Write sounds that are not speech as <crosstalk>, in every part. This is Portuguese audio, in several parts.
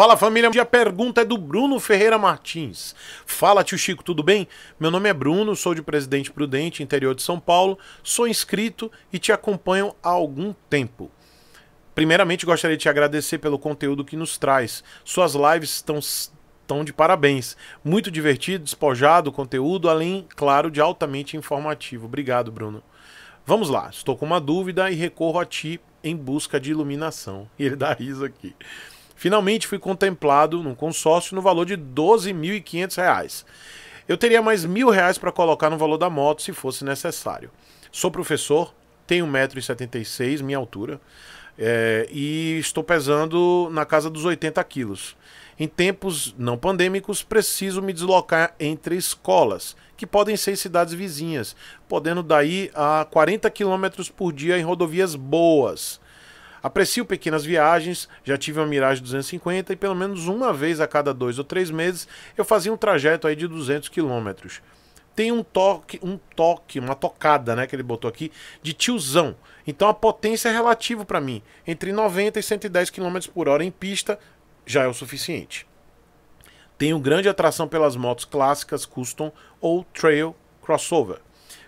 Fala família, a pergunta é do Bruno Ferreira Martins. Fala tio Chico, tudo bem? Meu nome é Bruno, sou de Presidente Prudente, interior de São Paulo, sou inscrito e te acompanho há algum tempo. Primeiramente gostaria de te agradecer pelo conteúdo que nos traz. Suas lives estão, de parabéns. Muito divertido, despojado conteúdo, além, claro, de altamente informativo. Obrigado, Bruno. Vamos lá, estou com uma dúvida e recorro a ti em busca de iluminação. E ele dá riso aqui. Finalmente fui contemplado num consórcio no valor de R$ 12.500. Eu teria mais R$ 1.000 para colocar no valor da moto se fosse necessário. Sou professor, tenho 1,76m, minha altura, é, e estou pesando na casa dos 80 quilos. Em tempos não pandêmicos, preciso me deslocar entre escolas, que podem ser cidades vizinhas, podendo daí a 40 km por dia em rodovias boas. Aprecio pequenas viagens, já tive uma Mirage 250 e pelo menos uma vez a cada dois ou três meses eu fazia um trajeto aí de 200 quilômetros. Tem um toque, um toque, uma tocada, né, que ele botou aqui, de tiozão. Então a potência é relativa para mim. Entre 90 e 110 km por hora em pista já é o suficiente. Tenho grande atração pelas motos clássicas custom ou trail crossover.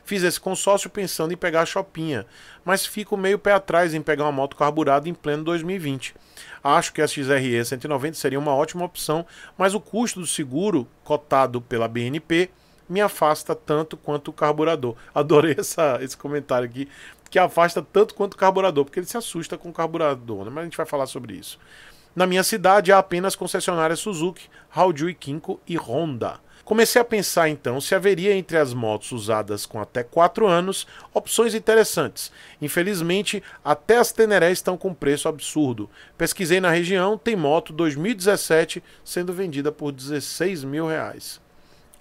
Fiz esse consórcio pensando em pegar a Chopinha, mas fico meio pé atrás em pegar uma moto carburada em pleno 2020. Acho que a XRE 190 seria uma ótima opção, mas o custo do seguro cotado pela BNP me afasta tanto quanto o carburador. <laughs> Adorei essa, esse comentário aqui, que afasta tanto quanto o carburador, porque ele se assusta com o carburador, né? mas a gente vai falar sobre isso. Na minha cidade há apenas concessionárias Suzuki, Haldui Kinko e Honda. Comecei a pensar então se haveria entre as motos usadas com até 4 anos opções interessantes. Infelizmente, até as Teneré estão com preço absurdo. Pesquisei na região, tem moto 2017 sendo vendida por 16 mil reais.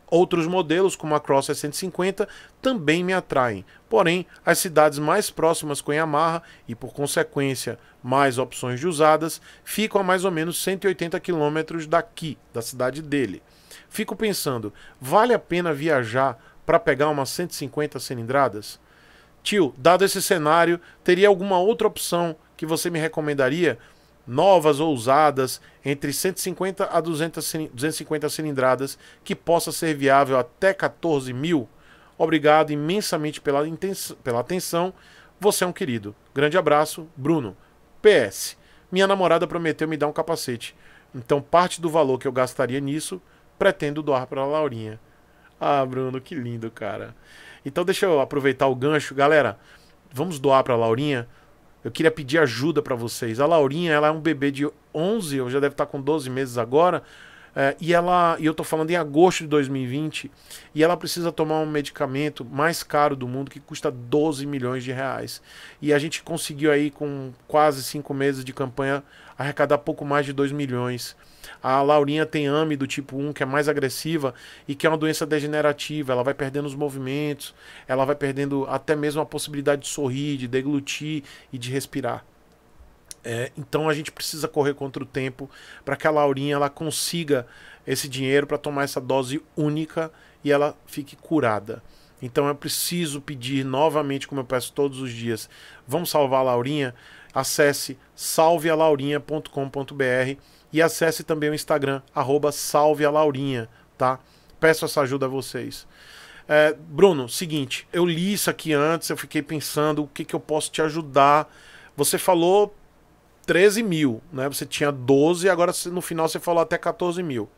Outros modelos, como a Cross 650, também me atraem. Porém, as cidades mais próximas com Yamaha e, por consequência, mais opções de usadas, ficam a mais ou menos 180 quilômetros daqui, da cidade dele fico pensando, vale a pena viajar para pegar umas 150 cilindradas? Tio, dado esse cenário, teria alguma outra opção que você me recomendaria? Novas ou usadas, entre 150 a 200, 250 cilindradas, que possa ser viável até 14 mil? Obrigado imensamente pela, pela atenção. Você é um querido. Grande abraço, Bruno. PS. Minha namorada prometeu me dar um capacete. Então, parte do valor que eu gastaria nisso pretendo doar para Laurinha. Ah, Bruno, que lindo, cara. Então deixa eu aproveitar o gancho, galera. Vamos doar para Laurinha. Eu queria pedir ajuda para vocês. A Laurinha, ela é um bebê de 11, ou já deve estar tá com 12 meses agora. É, e ela, e eu estou falando em agosto de 2020, e ela precisa tomar um medicamento mais caro do mundo que custa 12 milhões de reais. E a gente conseguiu aí, com quase cinco meses de campanha, arrecadar pouco mais de 2 milhões. A Laurinha tem AME do tipo 1, que é mais agressiva e que é uma doença degenerativa. Ela vai perdendo os movimentos, ela vai perdendo até mesmo a possibilidade de sorrir, de deglutir e de respirar. É, então a gente precisa correr contra o tempo para que a Laurinha ela consiga esse dinheiro para tomar essa dose única e ela fique curada. Então é preciso pedir novamente, como eu peço todos os dias, vamos salvar a Laurinha? Acesse salvealaurinha.com.br e acesse também o Instagram, arroba salvealaurinha, tá? Peço essa ajuda a vocês. É, Bruno, seguinte, eu li isso aqui antes, eu fiquei pensando o que, que eu posso te ajudar. Você falou 13 mil, né? Você tinha 12, agora no final você falou até 14 mil.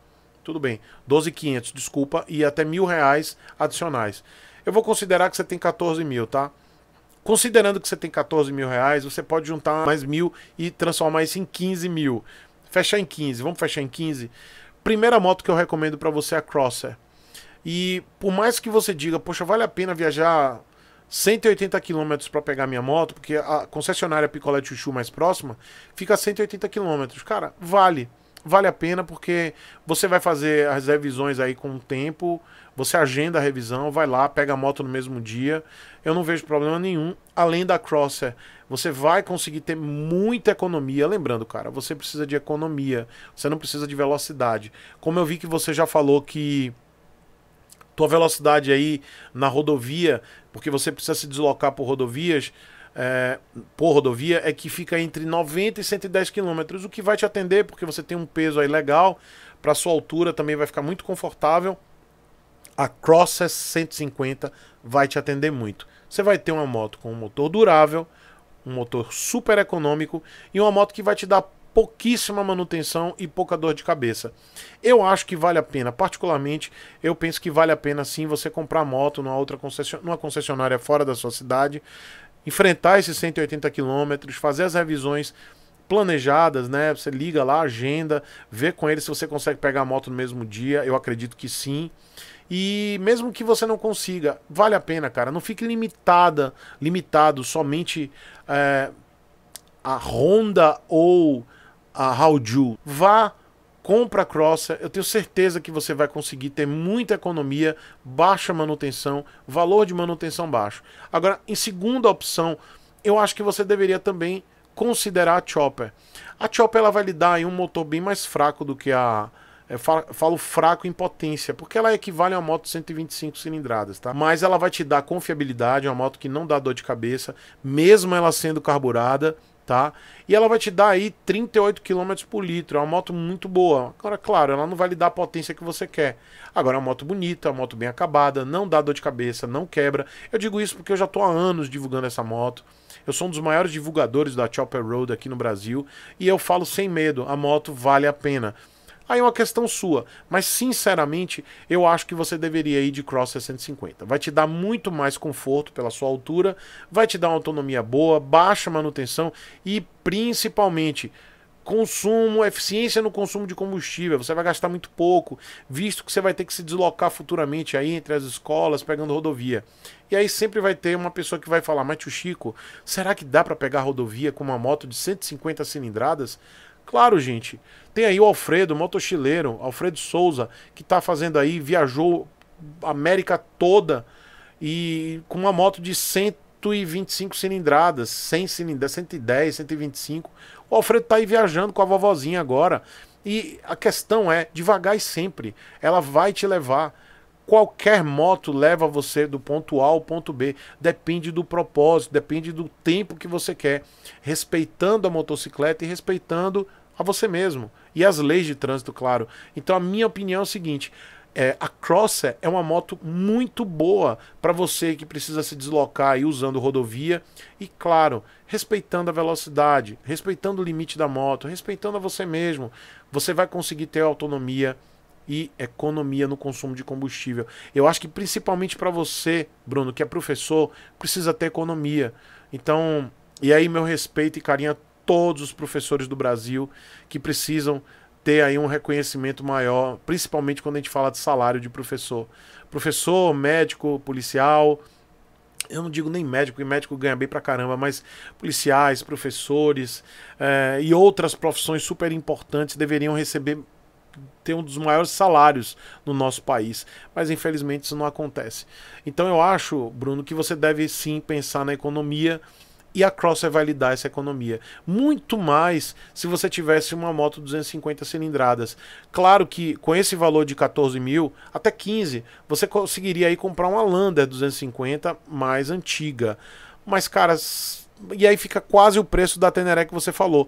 Tudo bem, 12,500, desculpa, e até mil reais adicionais. Eu vou considerar que você tem 14 mil, tá? Considerando que você tem 14 mil reais, você pode juntar mais mil e transformar isso em 15 mil. Fechar em 15, vamos fechar em 15? Primeira moto que eu recomendo para você é a Crosser. E por mais que você diga, poxa, vale a pena viajar 180 quilômetros para pegar minha moto, porque a concessionária Picolé Chuchu mais próxima fica a 180 quilômetros. Cara, vale. Vale a pena porque você vai fazer as revisões aí com o tempo, você agenda a revisão, vai lá, pega a moto no mesmo dia. Eu não vejo problema nenhum. Além da Crosser, você vai conseguir ter muita economia. Lembrando, cara, você precisa de economia, você não precisa de velocidade. Como eu vi que você já falou que tua velocidade aí na rodovia, porque você precisa se deslocar por rodovias, é, por rodovia, é que fica entre 90 e 110 km, o que vai te atender, porque você tem um peso aí legal, para sua altura também vai ficar muito confortável. A Crosses 150 vai te atender muito. Você vai ter uma moto com um motor durável, um motor super econômico e uma moto que vai te dar pouquíssima manutenção e pouca dor de cabeça. Eu acho que vale a pena, particularmente, eu penso que vale a pena sim você comprar moto numa outra concessionária, numa concessionária fora da sua cidade, enfrentar esses 180 quilômetros, fazer as revisões planejadas, né? Você liga lá, agenda, vê com ele se você consegue pegar a moto no mesmo dia. Eu acredito que sim. E mesmo que você não consiga, vale a pena, cara. Não fique limitada, limitado somente é, a Honda ou a Hauju, vá compra a Crosser, eu tenho certeza que você vai conseguir ter muita economia, baixa manutenção, valor de manutenção baixo. Agora, em segunda opção, eu acho que você deveria também considerar a Chopper. A Chopper ela vai lhe dar um motor bem mais fraco do que a eu é, falo fraco em potência, porque ela equivale a uma moto 125 cilindradas, tá? Mas ela vai te dar confiabilidade, uma moto que não dá dor de cabeça, mesmo ela sendo carburada, tá? E ela vai te dar aí 38 km por litro, é uma moto muito boa. Agora, claro, ela não vai lhe dar a potência que você quer. Agora, é uma moto bonita, uma moto bem acabada, não dá dor de cabeça, não quebra. Eu digo isso porque eu já estou há anos divulgando essa moto. Eu sou um dos maiores divulgadores da Chopper Road aqui no Brasil e eu falo sem medo, a moto vale a pena. Aí é uma questão sua. Mas, sinceramente, eu acho que você deveria ir de Cross 650. Vai te dar muito mais conforto pela sua altura, vai te dar uma autonomia boa, baixa manutenção e, principalmente, consumo, eficiência no consumo de combustível. Você vai gastar muito pouco, visto que você vai ter que se deslocar futuramente aí entre as escolas, pegando rodovia. E aí sempre vai ter uma pessoa que vai falar: "Mas tio Chico, será que dá para pegar rodovia com uma moto de 150 cilindradas?" Claro, gente. Tem aí o Alfredo, motochileiro, Alfredo Souza, que tá fazendo aí, viajou a América toda e com uma moto de 125 cilindradas, 100 cilindradas, 110, 125. O Alfredo tá aí viajando com a vovozinha agora. E a questão é, devagar e sempre, ela vai te levar Qualquer moto leva você do ponto A ao ponto B, depende do propósito, depende do tempo que você quer, respeitando a motocicleta e respeitando a você mesmo e as leis de trânsito, claro. Então a minha opinião é o seguinte: é, a Crosser é uma moto muito boa para você que precisa se deslocar aí usando rodovia e, claro, respeitando a velocidade, respeitando o limite da moto, respeitando a você mesmo. Você vai conseguir ter autonomia e economia no consumo de combustível. Eu acho que principalmente para você, Bruno, que é professor, precisa ter economia. Então, e aí meu respeito e carinho a todos os professores do Brasil que precisam ter aí um reconhecimento maior, principalmente quando a gente fala de salário de professor. Professor, médico, policial, eu não digo nem médico, e médico ganha bem pra caramba, mas policiais, professores eh, e outras profissões super importantes deveriam receber ter um dos maiores salários no nosso país. Mas infelizmente isso não acontece. Então eu acho, Bruno, que você deve sim pensar na economia e a Crosser é vai lhe dar essa economia. Muito mais se você tivesse uma moto 250 cilindradas. Claro que com esse valor de 14 mil, até 15, você conseguiria aí comprar uma Lander 250 mais antiga. Mas, cara, e aí fica quase o preço da Teneré que você falou.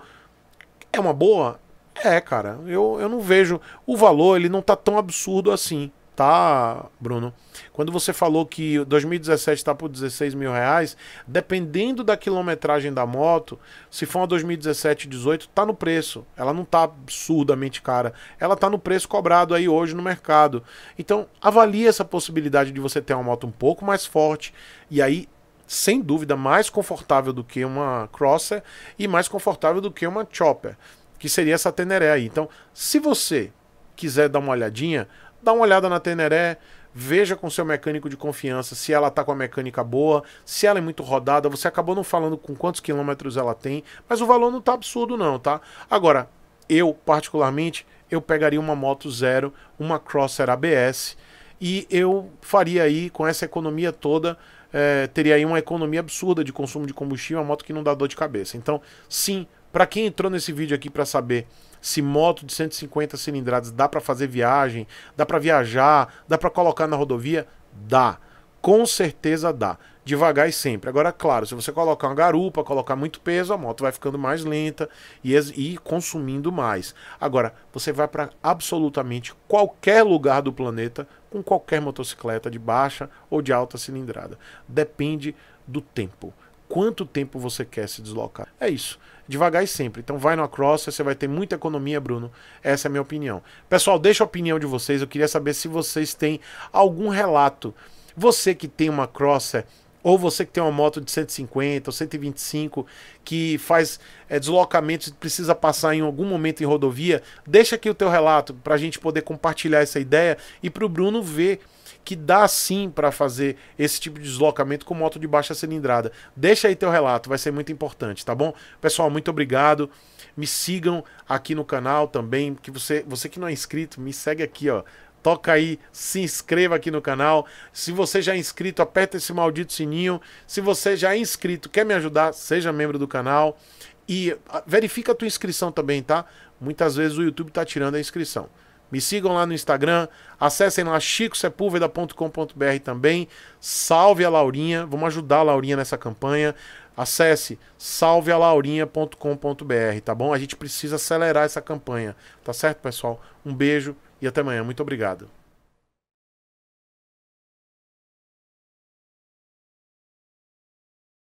É uma boa? É, cara, eu, eu não vejo. O valor, ele não tá tão absurdo assim, tá, Bruno? Quando você falou que 2017 tá por 16 mil reais, dependendo da quilometragem da moto, se for uma 2017, 18, tá no preço. Ela não tá absurdamente cara. Ela tá no preço cobrado aí hoje no mercado. Então, avalie essa possibilidade de você ter uma moto um pouco mais forte e aí sem dúvida mais confortável do que uma crosser e mais confortável do que uma chopper que seria essa Teneré aí. Então, se você quiser dar uma olhadinha, dá uma olhada na Teneré, veja com seu mecânico de confiança se ela tá com a mecânica boa, se ela é muito rodada, você acabou não falando com quantos quilômetros ela tem, mas o valor não tá absurdo não, tá? Agora, eu particularmente, eu pegaria uma moto zero, uma Crosser ABS, e eu faria aí, com essa economia toda, é, teria aí uma economia absurda de consumo de combustível, uma moto que não dá dor de cabeça. Então, sim, para quem entrou nesse vídeo aqui para saber se moto de 150 cilindradas dá para fazer viagem, dá para viajar, dá para colocar na rodovia, dá. Com certeza dá. Devagar e sempre. Agora, claro, se você colocar uma garupa, colocar muito peso, a moto vai ficando mais lenta e, e consumindo mais. Agora, você vai para absolutamente qualquer lugar do planeta com qualquer motocicleta de baixa ou de alta cilindrada. Depende do tempo. Quanto tempo você quer se deslocar? É isso devagar e sempre. Então vai no Across, você vai ter muita economia, Bruno. Essa é a minha opinião. Pessoal, deixa a opinião de vocês. Eu queria saber se vocês têm algum relato. Você que tem uma Crosser ou você que tem uma moto de 150 ou 125 que faz é, deslocamentos e precisa passar em algum momento em rodovia, deixa aqui o teu relato para a gente poder compartilhar essa ideia e para o Bruno ver que dá sim para fazer esse tipo de deslocamento com moto de baixa cilindrada. Deixa aí teu relato, vai ser muito importante, tá bom? Pessoal, muito obrigado. Me sigam aqui no canal também, que você, você que não é inscrito, me segue aqui, ó. Toca aí, se inscreva aqui no canal. Se você já é inscrito, aperta esse maldito sininho. Se você já é inscrito, quer me ajudar, seja membro do canal e ah, verifica a tua inscrição também, tá? Muitas vezes o YouTube tá tirando a inscrição. Me sigam lá no Instagram, acessem lá chicosepulveda.com.br também. Salve a Laurinha, vamos ajudar a Laurinha nessa campanha. Acesse salvealaurinha.com.br, tá bom? A gente precisa acelerar essa campanha, tá certo, pessoal? Um beijo e até amanhã. Muito obrigado.